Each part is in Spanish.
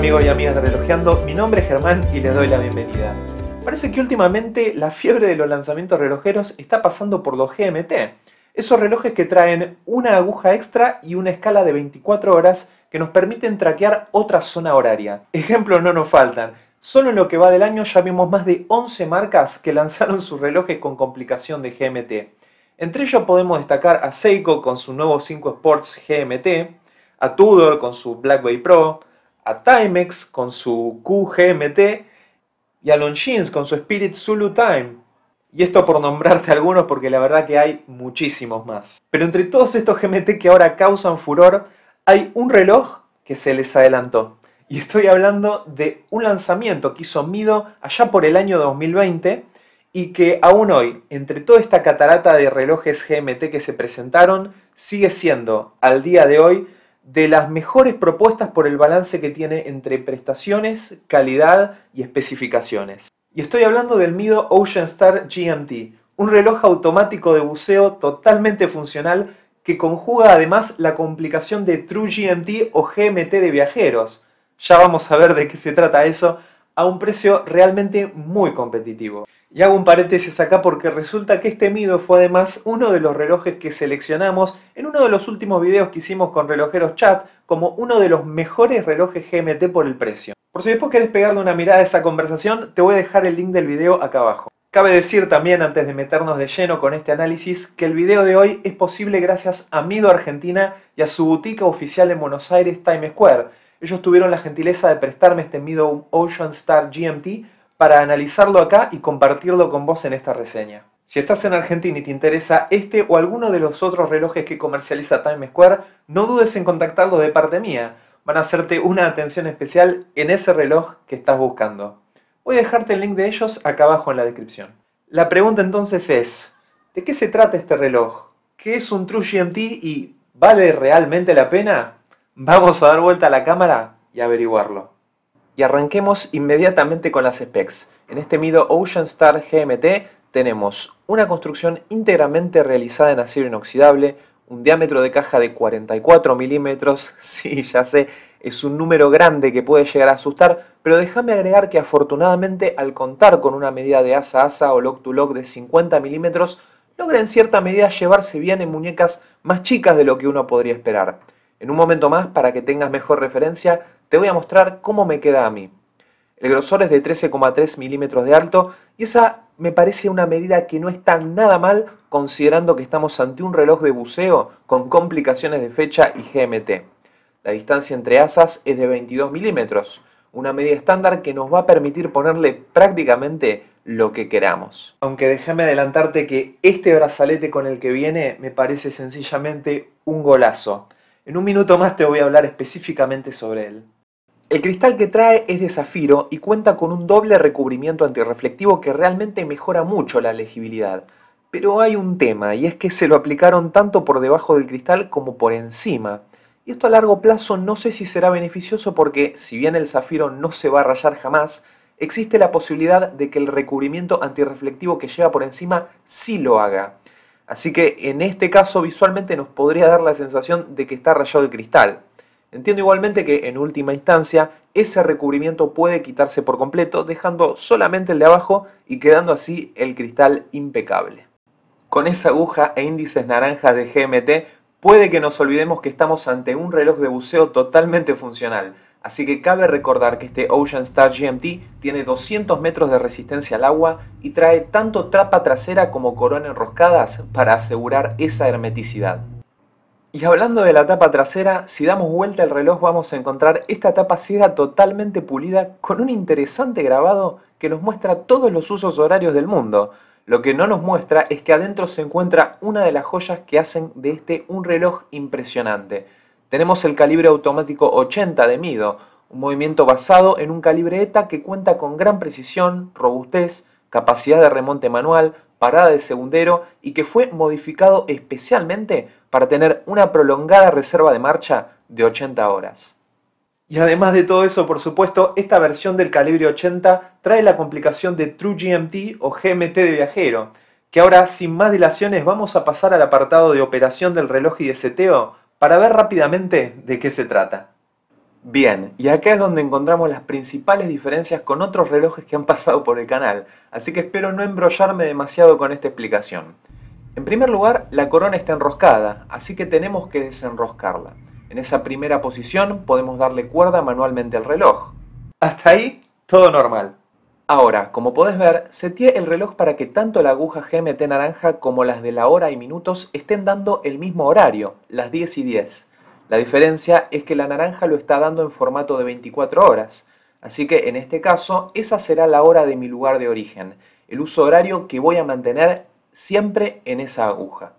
amigos y amigas de Relojeando, mi nombre es Germán y les doy la bienvenida. Parece que últimamente la fiebre de los lanzamientos relojeros está pasando por los GMT, esos relojes que traen una aguja extra y una escala de 24 horas que nos permiten traquear otra zona horaria. Ejemplos no nos faltan, Solo en lo que va del año ya vimos más de 11 marcas que lanzaron sus relojes con complicación de GMT. Entre ellos podemos destacar a Seiko con su nuevo 5 Sports GMT, a Tudor con su Black Pro, Timex con su QGMT y a Longines con su Spirit Zulu Time. Y esto por nombrarte algunos porque la verdad que hay muchísimos más. Pero entre todos estos GMT que ahora causan furor, hay un reloj que se les adelantó. Y estoy hablando de un lanzamiento que hizo Mido allá por el año 2020 y que aún hoy, entre toda esta catarata de relojes GMT que se presentaron, sigue siendo, al día de hoy, de las mejores propuestas por el balance que tiene entre prestaciones, calidad y especificaciones. Y estoy hablando del Mido Ocean Star GMT, un reloj automático de buceo totalmente funcional que conjuga además la complicación de True GMT o GMT de viajeros. Ya vamos a ver de qué se trata eso, a un precio realmente muy competitivo. Y hago un paréntesis acá porque resulta que este Mido fue además uno de los relojes que seleccionamos en uno de los últimos videos que hicimos con Relojeros Chat como uno de los mejores relojes GMT por el precio. Por si después querés pegarle una mirada a esa conversación, te voy a dejar el link del video acá abajo. Cabe decir también, antes de meternos de lleno con este análisis, que el video de hoy es posible gracias a Mido Argentina y a su boutique oficial en Buenos Aires, Times Square. Ellos tuvieron la gentileza de prestarme este Mido Ocean Star GMT para analizarlo acá y compartirlo con vos en esta reseña. Si estás en Argentina y te interesa este o alguno de los otros relojes que comercializa Time Square, no dudes en contactarlo de parte mía. Van a hacerte una atención especial en ese reloj que estás buscando. Voy a dejarte el link de ellos acá abajo en la descripción. La pregunta entonces es, ¿de qué se trata este reloj? ¿Qué es un True GMT y vale realmente la pena? Vamos a dar vuelta a la cámara y averiguarlo y arranquemos inmediatamente con las specs. En este Mido Ocean Star GMT tenemos una construcción íntegramente realizada en acero inoxidable, un diámetro de caja de 44 milímetros, sí, ya sé, es un número grande que puede llegar a asustar, pero déjame agregar que afortunadamente al contar con una medida de asa a asa o lock to lock de 50 milímetros, logra en cierta medida llevarse bien en muñecas más chicas de lo que uno podría esperar. En un momento más, para que tengas mejor referencia, te voy a mostrar cómo me queda a mí. El grosor es de 13,3 milímetros de alto y esa me parece una medida que no está nada mal considerando que estamos ante un reloj de buceo con complicaciones de fecha y GMT. La distancia entre asas es de 22 milímetros, una medida estándar que nos va a permitir ponerle prácticamente lo que queramos. Aunque déjame adelantarte que este brazalete con el que viene me parece sencillamente un golazo. En un minuto más te voy a hablar específicamente sobre él. El cristal que trae es de zafiro y cuenta con un doble recubrimiento antirreflectivo que realmente mejora mucho la legibilidad. Pero hay un tema, y es que se lo aplicaron tanto por debajo del cristal como por encima. Y esto a largo plazo no sé si será beneficioso porque, si bien el zafiro no se va a rayar jamás, existe la posibilidad de que el recubrimiento antirreflectivo que lleva por encima sí lo haga. Así que en este caso visualmente nos podría dar la sensación de que está rayado el cristal. Entiendo igualmente que en última instancia ese recubrimiento puede quitarse por completo dejando solamente el de abajo y quedando así el cristal impecable. Con esa aguja e índices naranjas de GMT puede que nos olvidemos que estamos ante un reloj de buceo totalmente funcional. Así que cabe recordar que este Ocean Star GMT tiene 200 metros de resistencia al agua y trae tanto tapa trasera como corona enroscadas para asegurar esa hermeticidad. Y hablando de la tapa trasera, si damos vuelta al reloj vamos a encontrar esta tapa ciega totalmente pulida con un interesante grabado que nos muestra todos los usos horarios del mundo. Lo que no nos muestra es que adentro se encuentra una de las joyas que hacen de este un reloj impresionante. Tenemos el calibre automático 80 de Mido, un movimiento basado en un calibre ETA que cuenta con gran precisión, robustez, capacidad de remonte manual, parada de segundero y que fue modificado especialmente para tener una prolongada reserva de marcha de 80 horas. Y además de todo eso, por supuesto, esta versión del calibre 80 trae la complicación de True GMT o GMT de viajero, que ahora sin más dilaciones vamos a pasar al apartado de operación del reloj y de seteo para ver rápidamente de qué se trata. Bien, y acá es donde encontramos las principales diferencias con otros relojes que han pasado por el canal, así que espero no embrollarme demasiado con esta explicación. En primer lugar, la corona está enroscada, así que tenemos que desenroscarla. En esa primera posición podemos darle cuerda manualmente al reloj. Hasta ahí, todo normal. Ahora, como puedes ver, seteé el reloj para que tanto la aguja GMT naranja como las de la hora y minutos estén dando el mismo horario, las 10 y 10. La diferencia es que la naranja lo está dando en formato de 24 horas, así que en este caso esa será la hora de mi lugar de origen, el uso horario que voy a mantener siempre en esa aguja.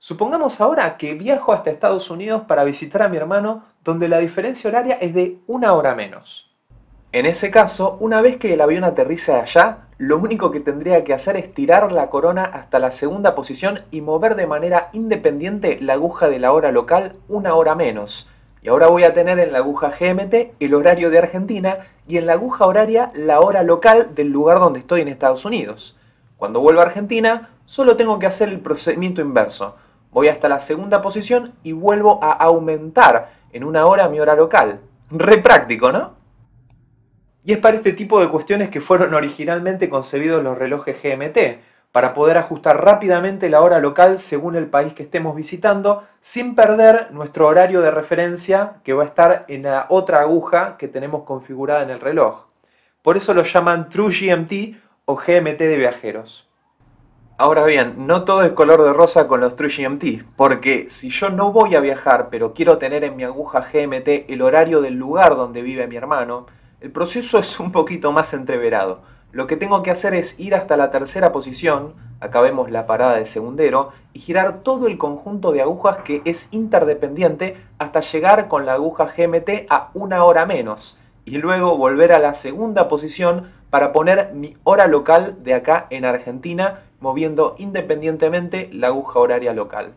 Supongamos ahora que viajo hasta Estados Unidos para visitar a mi hermano donde la diferencia horaria es de una hora menos. En ese caso, una vez que el avión aterriza allá, lo único que tendría que hacer es tirar la corona hasta la segunda posición y mover de manera independiente la aguja de la hora local una hora menos. Y ahora voy a tener en la aguja GMT el horario de Argentina y en la aguja horaria la hora local del lugar donde estoy en Estados Unidos. Cuando vuelvo a Argentina, solo tengo que hacer el procedimiento inverso. Voy hasta la segunda posición y vuelvo a aumentar en una hora mi hora local. Re práctico, ¿no? Y es para este tipo de cuestiones que fueron originalmente concebidos los relojes GMT, para poder ajustar rápidamente la hora local según el país que estemos visitando, sin perder nuestro horario de referencia que va a estar en la otra aguja que tenemos configurada en el reloj. Por eso lo llaman True GMT o GMT de viajeros. Ahora bien, no todo es color de rosa con los True GMT, porque si yo no voy a viajar pero quiero tener en mi aguja GMT el horario del lugar donde vive mi hermano, el proceso es un poquito más entreverado. Lo que tengo que hacer es ir hasta la tercera posición, acabemos la parada de segundero, y girar todo el conjunto de agujas que es interdependiente hasta llegar con la aguja GMT a una hora menos, y luego volver a la segunda posición para poner mi hora local de acá en Argentina, moviendo independientemente la aguja horaria local.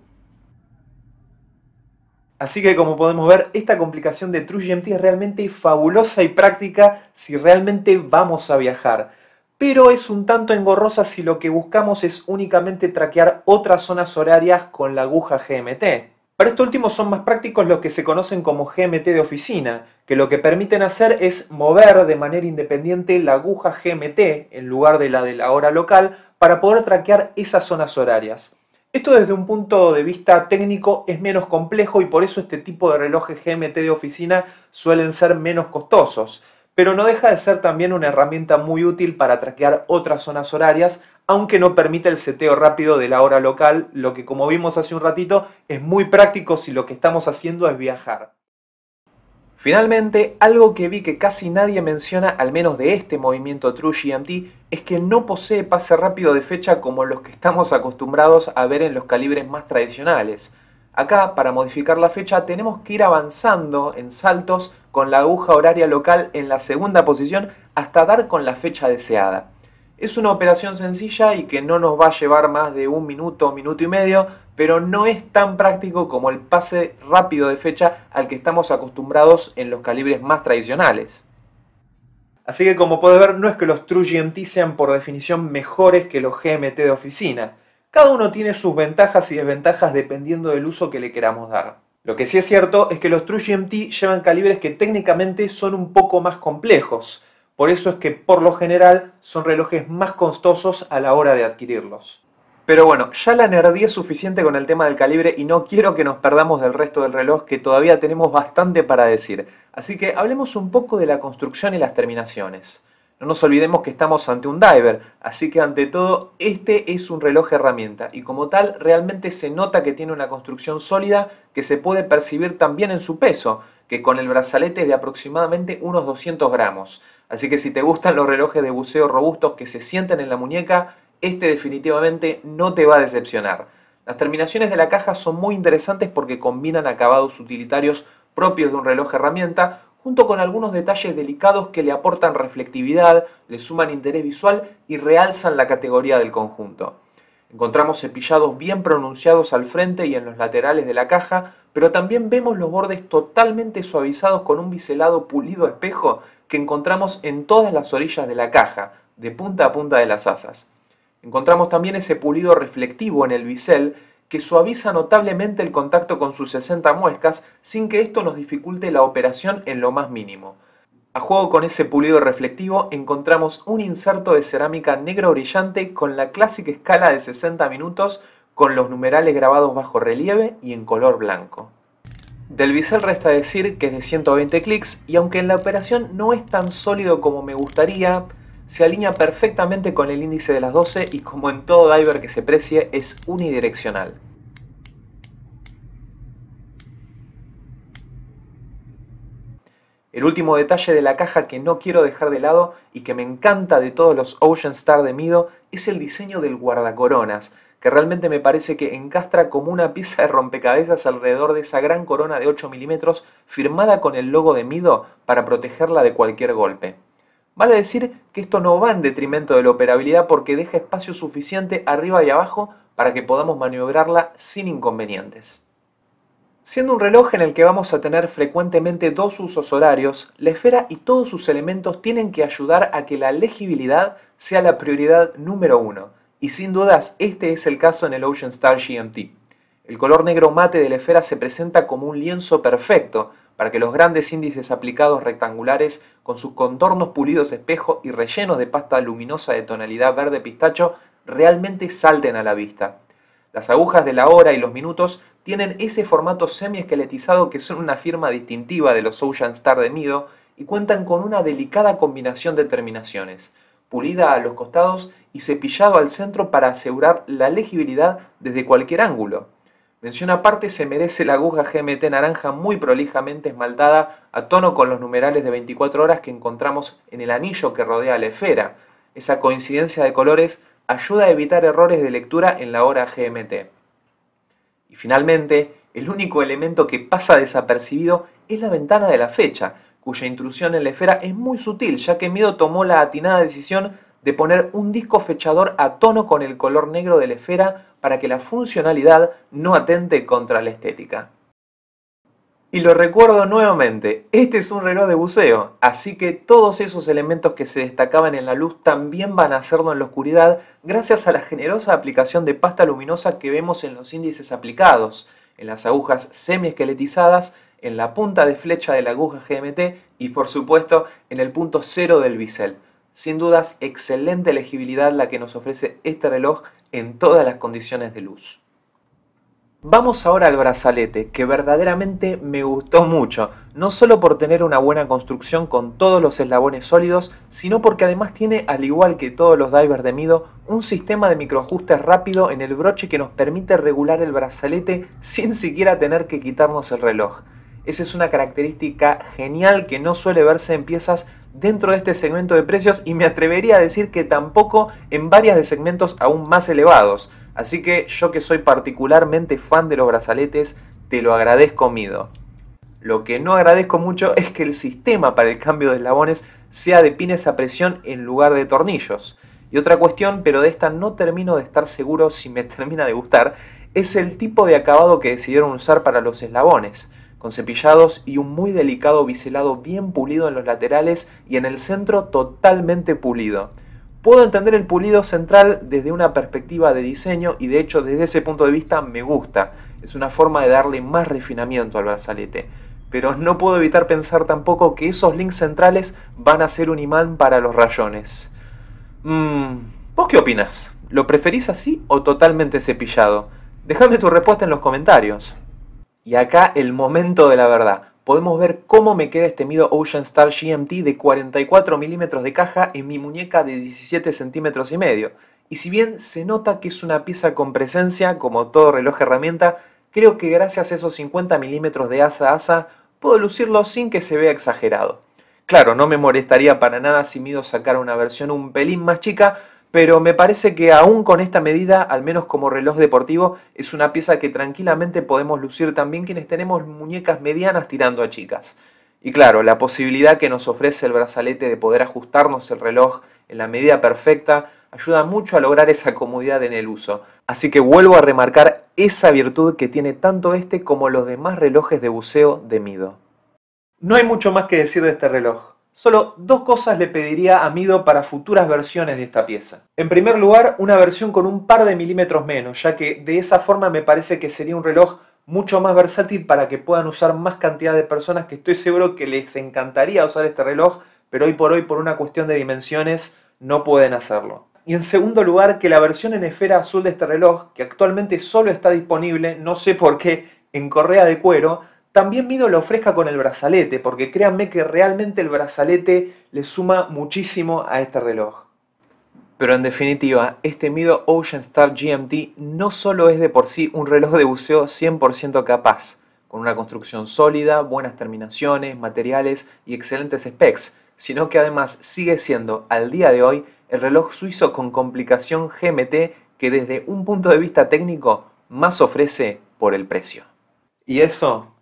Así que como podemos ver, esta complicación de TrueGMT es realmente fabulosa y práctica si realmente vamos a viajar, pero es un tanto engorrosa si lo que buscamos es únicamente traquear otras zonas horarias con la aguja GMT. Para esto último son más prácticos los que se conocen como GMT de oficina, que lo que permiten hacer es mover de manera independiente la aguja GMT en lugar de la de la hora local para poder traquear esas zonas horarias. Esto desde un punto de vista técnico es menos complejo y por eso este tipo de relojes GMT de oficina suelen ser menos costosos, pero no deja de ser también una herramienta muy útil para traquear otras zonas horarias, aunque no permite el seteo rápido de la hora local, lo que como vimos hace un ratito es muy práctico si lo que estamos haciendo es viajar. Finalmente, algo que vi que casi nadie menciona, al menos de este movimiento True GMT, es que no posee pase rápido de fecha como los que estamos acostumbrados a ver en los calibres más tradicionales. Acá, para modificar la fecha, tenemos que ir avanzando en saltos con la aguja horaria local en la segunda posición hasta dar con la fecha deseada. Es una operación sencilla y que no nos va a llevar más de un minuto, minuto y medio, pero no es tan práctico como el pase rápido de fecha al que estamos acostumbrados en los calibres más tradicionales. Así que como puede ver, no es que los True GMT sean por definición mejores que los GMT de oficina. Cada uno tiene sus ventajas y desventajas dependiendo del uso que le queramos dar. Lo que sí es cierto es que los True GMT llevan calibres que técnicamente son un poco más complejos, por eso es que por lo general son relojes más costosos a la hora de adquirirlos. Pero bueno, ya la nerdía es suficiente con el tema del calibre y no quiero que nos perdamos del resto del reloj que todavía tenemos bastante para decir. Así que hablemos un poco de la construcción y las terminaciones. No nos olvidemos que estamos ante un diver, así que ante todo este es un reloj herramienta y como tal realmente se nota que tiene una construcción sólida que se puede percibir también en su peso, que con el brazalete es de aproximadamente unos 200 gramos. Así que si te gustan los relojes de buceo robustos que se sienten en la muñeca, este definitivamente no te va a decepcionar. Las terminaciones de la caja son muy interesantes porque combinan acabados utilitarios propios de un reloj herramienta junto con algunos detalles delicados que le aportan reflectividad, le suman interés visual y realzan la categoría del conjunto. Encontramos cepillados bien pronunciados al frente y en los laterales de la caja, pero también vemos los bordes totalmente suavizados con un biselado pulido espejo que encontramos en todas las orillas de la caja, de punta a punta de las asas. Encontramos también ese pulido reflectivo en el bisel que suaviza notablemente el contacto con sus 60 muescas sin que esto nos dificulte la operación en lo más mínimo. A juego con ese pulido reflectivo encontramos un inserto de cerámica negro brillante con la clásica escala de 60 minutos con los numerales grabados bajo relieve y en color blanco. Del bisel resta decir que es de 120 clics y aunque en la operación no es tan sólido como me gustaría, se alinea perfectamente con el índice de las 12 y como en todo diver que se precie es unidireccional. El último detalle de la caja que no quiero dejar de lado y que me encanta de todos los Ocean Star de Mido es el diseño del guardacoronas, que realmente me parece que encastra como una pieza de rompecabezas alrededor de esa gran corona de 8 milímetros firmada con el logo de Mido para protegerla de cualquier golpe. Vale decir que esto no va en detrimento de la operabilidad porque deja espacio suficiente arriba y abajo para que podamos maniobrarla sin inconvenientes. Siendo un reloj en el que vamos a tener frecuentemente dos usos horarios, la esfera y todos sus elementos tienen que ayudar a que la legibilidad sea la prioridad número uno, y sin dudas este es el caso en el Ocean Star GMT. El color negro mate de la esfera se presenta como un lienzo perfecto para que los grandes índices aplicados rectangulares con sus contornos pulidos espejo y rellenos de pasta luminosa de tonalidad verde pistacho realmente salten a la vista. Las agujas de la hora y los minutos tienen ese formato semi-esqueletizado que son una firma distintiva de los Ocean Star de Mido y cuentan con una delicada combinación de terminaciones, pulida a los costados y cepillado al centro para asegurar la legibilidad desde cualquier ángulo. Mención aparte se merece la aguja GMT naranja muy prolijamente esmaltada a tono con los numerales de 24 horas que encontramos en el anillo que rodea la esfera. Esa coincidencia de colores ayuda a evitar errores de lectura en la hora GMT. Y finalmente, el único elemento que pasa desapercibido es la ventana de la fecha, cuya intrusión en la esfera es muy sutil, ya que Mido tomó la atinada decisión de poner un disco fechador a tono con el color negro de la esfera para que la funcionalidad no atente contra la estética. Y lo recuerdo nuevamente, este es un reloj de buceo, así que todos esos elementos que se destacaban en la luz también van a hacerlo en la oscuridad gracias a la generosa aplicación de pasta luminosa que vemos en los índices aplicados, en las agujas semiesqueletizadas, en la punta de flecha de la aguja GMT y por supuesto en el punto cero del bisel. Sin dudas, excelente legibilidad la que nos ofrece este reloj en todas las condiciones de luz. Vamos ahora al brazalete, que verdaderamente me gustó mucho, no solo por tener una buena construcción con todos los eslabones sólidos, sino porque además tiene, al igual que todos los divers de Mido, un sistema de microajustes rápido en el broche que nos permite regular el brazalete sin siquiera tener que quitarnos el reloj. Esa es una característica genial que no suele verse en piezas dentro de este segmento de precios y me atrevería a decir que tampoco en varias de segmentos aún más elevados. Así que yo que soy particularmente fan de los brazaletes, te lo agradezco Mido. Lo que no agradezco mucho es que el sistema para el cambio de eslabones sea de pines a presión en lugar de tornillos. Y otra cuestión, pero de esta no termino de estar seguro si me termina de gustar, es el tipo de acabado que decidieron usar para los eslabones con cepillados y un muy delicado biselado bien pulido en los laterales y en el centro totalmente pulido. Puedo entender el pulido central desde una perspectiva de diseño y de hecho desde ese punto de vista me gusta. Es una forma de darle más refinamiento al brazalete. Pero no puedo evitar pensar tampoco que esos links centrales van a ser un imán para los rayones. Mm, ¿vos qué opinas? ¿Lo preferís así o totalmente cepillado? Déjame tu respuesta en los comentarios. Y acá el momento de la verdad. Podemos ver cómo me queda este mido Ocean Star GMT de 44 milímetros de caja en mi muñeca de 17 centímetros y medio. Y si bien se nota que es una pieza con presencia, como todo reloj herramienta, creo que gracias a esos 50 milímetros de asa a asa puedo lucirlo sin que se vea exagerado. Claro, no me molestaría para nada si Mido sacar una versión un pelín más chica, pero me parece que aún con esta medida, al menos como reloj deportivo, es una pieza que tranquilamente podemos lucir también quienes tenemos muñecas medianas tirando a chicas. Y claro, la posibilidad que nos ofrece el brazalete de poder ajustarnos el reloj en la medida perfecta ayuda mucho a lograr esa comodidad en el uso. Así que vuelvo a remarcar esa virtud que tiene tanto este como los demás relojes de buceo de Mido. No hay mucho más que decir de este reloj. Solo dos cosas le pediría a Mido para futuras versiones de esta pieza. En primer lugar, una versión con un par de milímetros menos, ya que de esa forma me parece que sería un reloj mucho más versátil para que puedan usar más cantidad de personas que estoy seguro que les encantaría usar este reloj, pero hoy por hoy por una cuestión de dimensiones no pueden hacerlo. Y en segundo lugar, que la versión en esfera azul de este reloj, que actualmente solo está disponible, no sé por qué, en correa de cuero, también Mido lo ofrezca con el brazalete, porque créanme que realmente el brazalete le suma muchísimo a este reloj. Pero en definitiva, este Mido Ocean Star GMT no solo es de por sí un reloj de buceo 100% capaz, con una construcción sólida, buenas terminaciones, materiales y excelentes specs, sino que además sigue siendo, al día de hoy, el reloj suizo con complicación GMT que desde un punto de vista técnico más ofrece por el precio. Y eso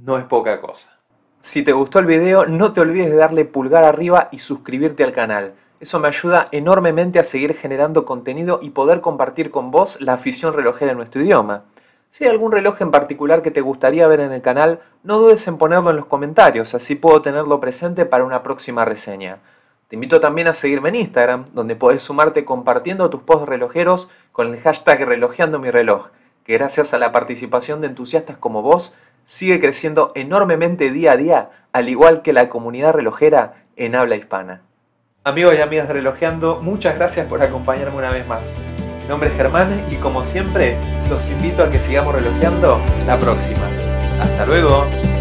no es poca cosa. Si te gustó el video, no te olvides de darle pulgar arriba y suscribirte al canal. Eso me ayuda enormemente a seguir generando contenido y poder compartir con vos la afición relojera en nuestro idioma. Si hay algún reloj en particular que te gustaría ver en el canal, no dudes en ponerlo en los comentarios, así puedo tenerlo presente para una próxima reseña. Te invito también a seguirme en Instagram, donde podés sumarte compartiendo tus posts relojeros con el hashtag relojeando mi reloj, que gracias a la participación de entusiastas como vos sigue creciendo enormemente día a día, al igual que la comunidad relojera en habla hispana. Amigos y amigas de Relojeando, muchas gracias por acompañarme una vez más. Mi nombre es Germán y como siempre, los invito a que sigamos relojeando la próxima. Hasta luego.